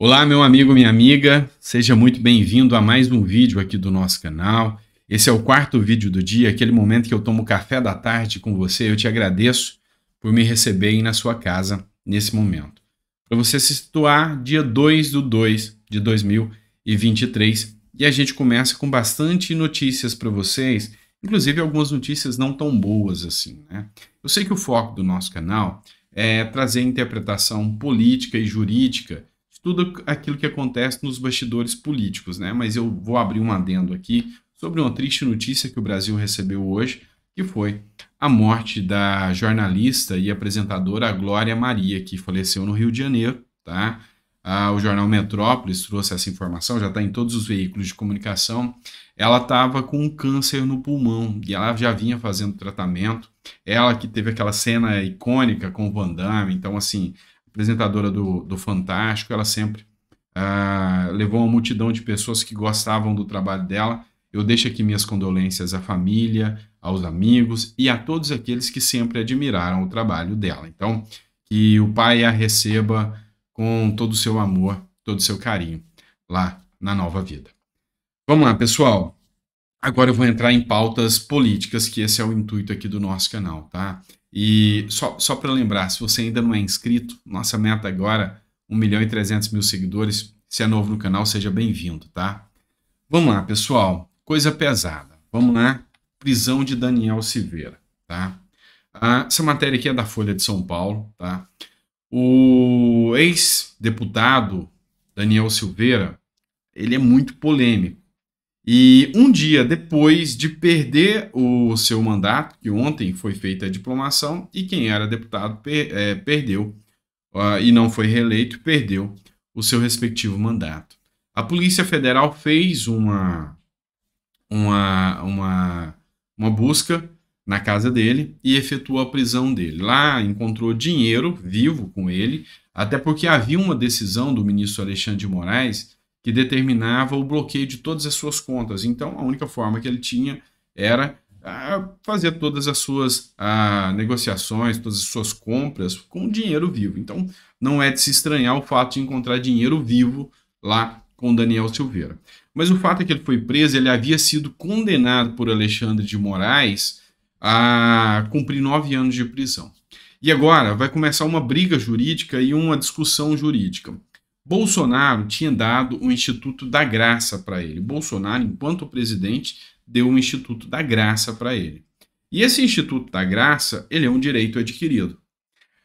Olá, meu amigo, minha amiga, seja muito bem-vindo a mais um vídeo aqui do nosso canal. Esse é o quarto vídeo do dia, aquele momento que eu tomo café da tarde com você. Eu te agradeço por me receber aí na sua casa nesse momento. Para você se situar, dia 2 do 2 de 2023. E a gente começa com bastante notícias para vocês, inclusive algumas notícias não tão boas assim, né? Eu sei que o foco do nosso canal é trazer interpretação política e jurídica tudo aquilo que acontece nos bastidores políticos, né? Mas eu vou abrir um adendo aqui sobre uma triste notícia que o Brasil recebeu hoje, que foi a morte da jornalista e apresentadora Glória Maria, que faleceu no Rio de Janeiro, tá? Ah, o jornal Metrópolis trouxe essa informação, já está em todos os veículos de comunicação. Ela estava com um câncer no pulmão e ela já vinha fazendo tratamento. Ela que teve aquela cena icônica com o Van Damme, então assim, apresentadora do, do Fantástico, ela sempre uh, levou uma multidão de pessoas que gostavam do trabalho dela. Eu deixo aqui minhas condolências à família, aos amigos e a todos aqueles que sempre admiraram o trabalho dela. Então, que o Pai a receba com todo o seu amor, todo o seu carinho lá na nova vida. Vamos lá, pessoal. Agora eu vou entrar em pautas políticas, que esse é o intuito aqui do nosso canal, tá? E só, só para lembrar, se você ainda não é inscrito, nossa meta agora, 1 milhão e 300 mil seguidores. Se é novo no canal, seja bem-vindo, tá? Vamos lá, pessoal. Coisa pesada. Vamos lá. Prisão de Daniel Silveira, tá? Ah, essa matéria aqui é da Folha de São Paulo, tá? O ex-deputado Daniel Silveira, ele é muito polêmico, e um dia depois de perder o seu mandato, que ontem foi feita a diplomação, e quem era deputado per, é, perdeu, uh, e não foi reeleito, perdeu o seu respectivo mandato. A Polícia Federal fez uma, uma, uma, uma busca na casa dele e efetuou a prisão dele. Lá encontrou dinheiro vivo com ele, até porque havia uma decisão do ministro Alexandre de Moraes que determinava o bloqueio de todas as suas contas. Então, a única forma que ele tinha era ah, fazer todas as suas ah, negociações, todas as suas compras com dinheiro vivo. Então, não é de se estranhar o fato de encontrar dinheiro vivo lá com Daniel Silveira. Mas o fato é que ele foi preso, ele havia sido condenado por Alexandre de Moraes a cumprir nove anos de prisão. E agora vai começar uma briga jurídica e uma discussão jurídica. Bolsonaro tinha dado o Instituto da Graça para ele. Bolsonaro, enquanto presidente, deu o Instituto da Graça para ele. E esse Instituto da Graça, ele é um direito adquirido.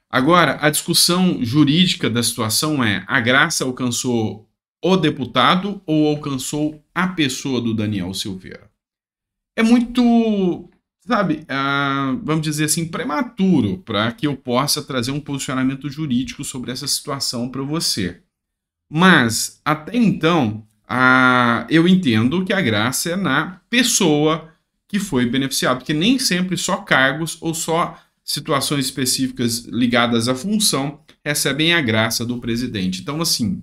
Agora, a discussão jurídica da situação é: a graça alcançou o deputado ou alcançou a pessoa do Daniel Silveira? É muito, sabe, ah, vamos dizer assim, prematuro para que eu possa trazer um posicionamento jurídico sobre essa situação para você. Mas, até então, a, eu entendo que a graça é na pessoa que foi beneficiado, porque nem sempre só cargos ou só situações específicas ligadas à função recebem a graça do presidente. Então, assim,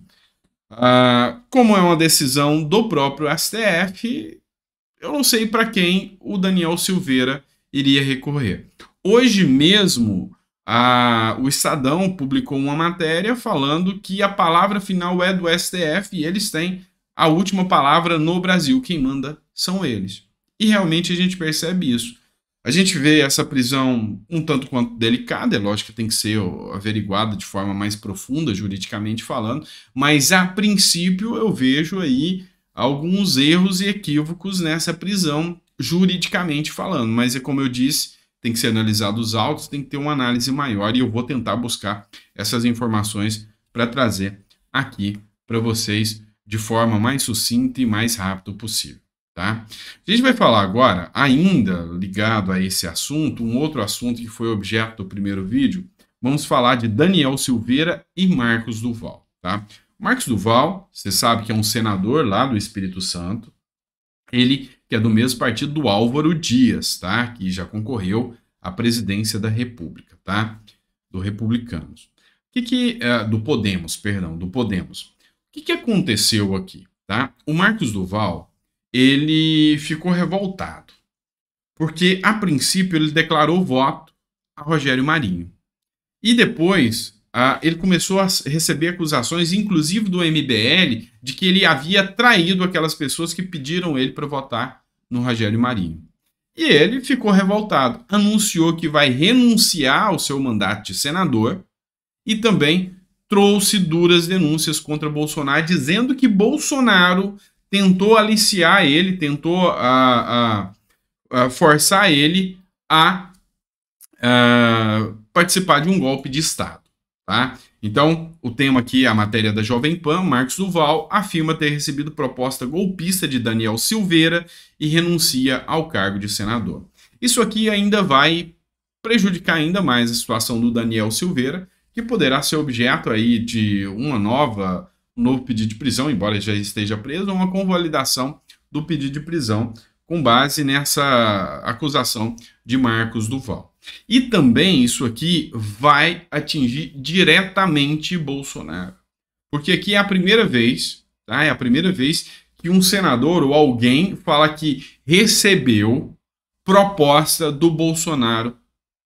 uh, como é uma decisão do próprio STF, eu não sei para quem o Daniel Silveira iria recorrer. Hoje mesmo, a, o Estadão publicou uma matéria falando que a palavra final é do STF e eles têm a última palavra no Brasil. Quem manda são eles. E realmente a gente percebe isso. A gente vê essa prisão um tanto quanto delicada, é lógico que tem que ser averiguada de forma mais profunda, juridicamente falando, mas a princípio eu vejo aí alguns erros e equívocos nessa prisão, juridicamente falando. Mas é como eu disse, tem que ser analisado os autos, tem que ter uma análise maior e eu vou tentar buscar essas informações para trazer aqui para vocês de forma mais sucinta e mais rápido possível, tá? A gente vai falar agora, ainda ligado a esse assunto, um outro assunto que foi objeto do primeiro vídeo, vamos falar de Daniel Silveira e Marcos Duval, tá? Marcos Duval, você sabe que é um senador lá do Espírito Santo, ele que é do mesmo partido do Álvaro Dias, tá? Que já concorreu a presidência da República, tá? Do Republicanos. O que que, uh, do Podemos, perdão, do Podemos. O que, que aconteceu aqui, tá? O Marcos Duval, ele ficou revoltado, porque a princípio ele declarou voto a Rogério Marinho. E depois uh, ele começou a receber acusações, inclusive do MBL, de que ele havia traído aquelas pessoas que pediram ele para votar no Rogério Marinho. E ele ficou revoltado, anunciou que vai renunciar ao seu mandato de senador e também trouxe duras denúncias contra Bolsonaro, dizendo que Bolsonaro tentou aliciar ele, tentou a, ah, a, ah, a ah, forçar ele a, a participar de um golpe de Estado. Tá? Então, o tema aqui é a matéria da Jovem Pan, Marcos Duval, afirma ter recebido proposta golpista de Daniel Silveira e renuncia ao cargo de senador. Isso aqui ainda vai prejudicar ainda mais a situação do Daniel Silveira, que poderá ser objeto aí de uma nova um novo pedido de prisão, embora já esteja preso, ou uma convalidação do pedido de prisão com base nessa acusação de Marcos Duval. E também isso aqui vai atingir diretamente Bolsonaro. Porque aqui é a primeira vez, tá? É a primeira vez que um senador ou alguém fala que recebeu proposta do Bolsonaro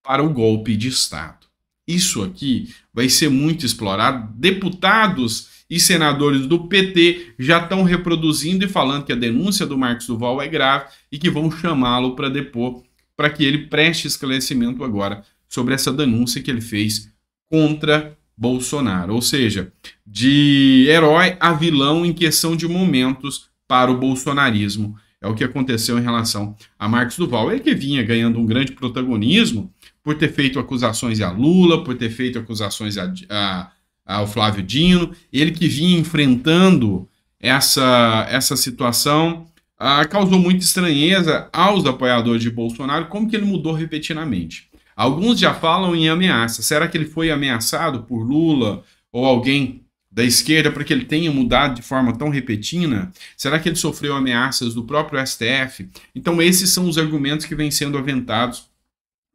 para o golpe de Estado. Isso aqui vai ser muito explorado. Deputados e senadores do PT já estão reproduzindo e falando que a denúncia do Marcos Duval é grave e que vão chamá-lo para depor para que ele preste esclarecimento agora sobre essa denúncia que ele fez contra Bolsonaro. Ou seja, de herói a vilão em questão de momentos para o bolsonarismo. É o que aconteceu em relação a Marcos Duval. Ele que vinha ganhando um grande protagonismo por ter feito acusações a Lula, por ter feito acusações a, a, ao Flávio Dino, ele que vinha enfrentando essa, essa situação, ah, causou muita estranheza aos apoiadores de Bolsonaro, como que ele mudou repetidamente. Alguns já falam em ameaça. Será que ele foi ameaçado por Lula ou alguém da esquerda para que ele tenha mudado de forma tão repetida? Será que ele sofreu ameaças do próprio STF? Então, esses são os argumentos que vêm sendo aventados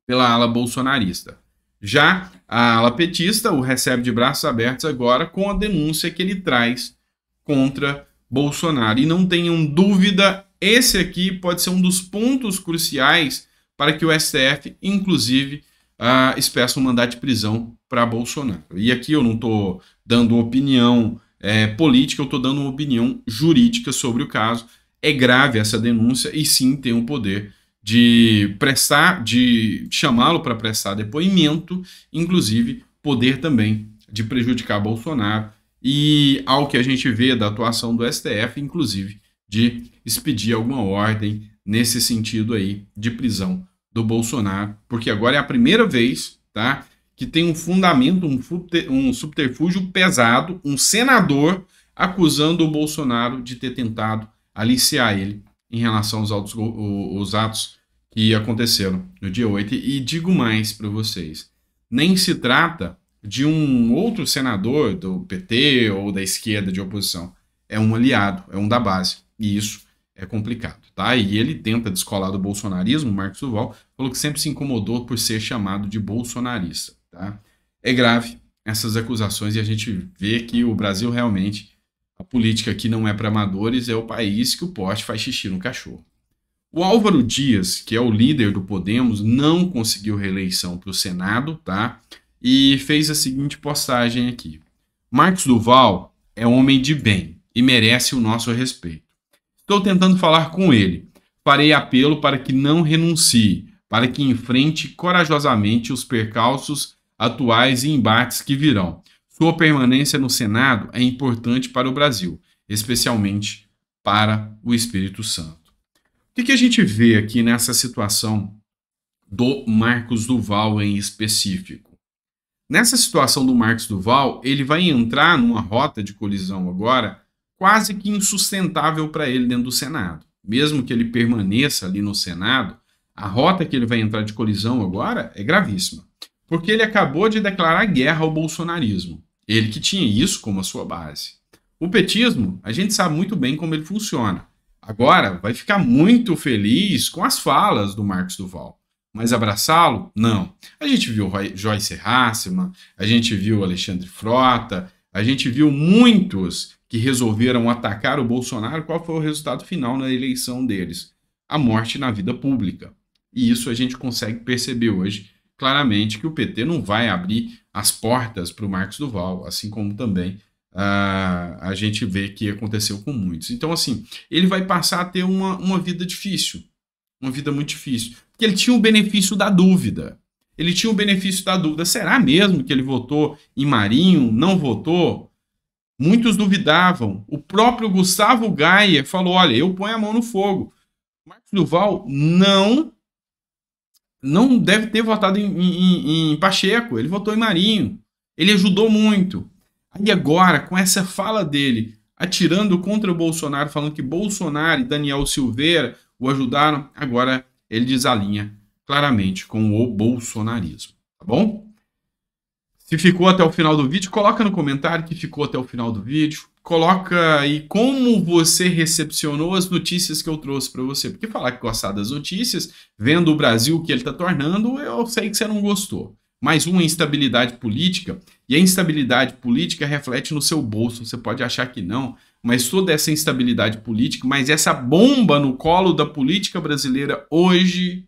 pela ala bolsonarista. Já a ala petista o recebe de braços abertos agora com a denúncia que ele traz contra Bolsonaro. E não tenham dúvida, esse aqui pode ser um dos pontos cruciais para que o STF, inclusive, uh, expeça um mandato de prisão para Bolsonaro. E aqui eu não estou dando opinião é, política, eu estou dando uma opinião jurídica sobre o caso. É grave essa denúncia e sim tem o um poder de prestar, de chamá-lo para prestar depoimento, inclusive poder também de prejudicar Bolsonaro e ao que a gente vê da atuação do STF, inclusive de expedir alguma ordem nesse sentido aí de prisão do Bolsonaro, porque agora é a primeira vez, tá, que tem um fundamento, um, um subterfúgio pesado, um senador acusando o Bolsonaro de ter tentado aliciar ele em relação aos, atos que aconteceram no dia 8. E digo mais para vocês: nem se trata de um outro senador do PT ou da esquerda de oposição. É um aliado, é um da base. E isso é complicado, tá? E ele tenta descolar do bolsonarismo, Marcos Duval falou que sempre se incomodou por ser chamado de bolsonarista. Tá? É grave essas acusações e a gente vê que o Brasil realmente, a política aqui não é para amadores, é o país que o poste faz xixi no cachorro. O Álvaro Dias, que é o líder do Podemos, não conseguiu reeleição para o Senado, tá? E fez a seguinte postagem aqui: Marcos Duval é homem de bem e merece o nosso respeito. Estou tentando falar com ele. Farei apelo para que não renuncie, para que enfrente corajosamente os percalços atuais e embates que virão. Sua permanência no Senado é importante para o Brasil, especialmente para o Espírito Santo. O que, a gente vê aqui nessa situação do Marcos Duval em específico? Nessa situação do Marcos Duval, ele vai entrar numa rota de colisão agora quase que insustentável para ele dentro do Senado. Mesmo que ele permaneça ali no Senado, a rota que ele vai entrar de colisão agora é gravíssima. Porque ele acabou de declarar guerra ao bolsonarismo. Ele que tinha isso como a sua base. O petismo, a gente sabe muito bem como ele funciona. Agora, vai ficar muito feliz com as falas do Marcos Duval. Mas abraçá-lo? Não. A gente viu Joyce Hasselman, a gente viu Alexandre Frota, a gente viu muitos que resolveram atacar o Bolsonaro. Qual foi o resultado final na eleição deles? A morte na vida pública. E isso a gente consegue perceber hoje claramente que o PT não vai abrir as portas para o Marcos Duval, assim como também Uh, a gente vê que aconteceu com muitos. Então, assim, ele vai passar a ter uma, uma vida difícil, uma vida muito difícil. Porque ele tinha o benefício da dúvida. Ele tinha o benefício da dúvida. Será mesmo que ele votou em Marinho? Não votou? Muitos duvidavam. O próprio Gustavo Gaia falou: olha, eu ponho a mão no fogo. Marcos Duval não não deve ter votado em, em, em Pacheco, ele votou em Marinho. Ele ajudou muito. Aí agora, com essa fala dele, atirando contra o Bolsonaro, falando que Bolsonaro e Daniel Silveira o ajudaram, agora ele desalinha claramente com o bolsonarismo, tá bom? Se ficou até o final do vídeo, coloca no comentário que ficou até o final do vídeo. Coloca aí como você recepcionou as notícias que eu trouxe para você. Porque falar que gostar das notícias, vendo o Brasil que ele está tornando, eu sei que você não gostou. Mais uma instabilidade política, e a instabilidade política reflete no seu bolso. Você pode achar que não, mas toda essa instabilidade política, mas essa bomba no colo da política brasileira hoje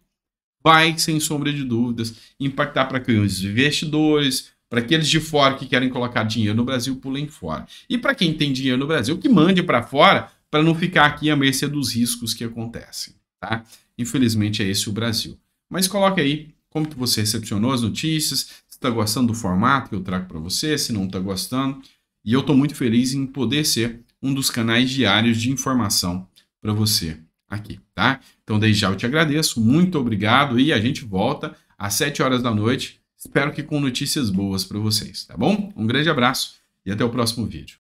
vai, sem sombra de dúvidas, impactar para quem? Os investidores, para aqueles de fora que querem colocar dinheiro no Brasil, pulem fora. E para quem tem dinheiro no Brasil, que mande para fora para não ficar aqui à mercê dos riscos que acontecem, tá? Infelizmente é esse o Brasil. Mas coloque aí como que você recepcionou as notícias, se está gostando do formato que eu trago para você, se não está gostando. E eu estou muito feliz em poder ser um dos canais diários de informação para você aqui, tá? Então, desde já eu te agradeço, muito obrigado e a gente volta às 7 horas da noite Espero que com notícias boas para vocês, tá bom? Um grande abraço e até o próximo vídeo.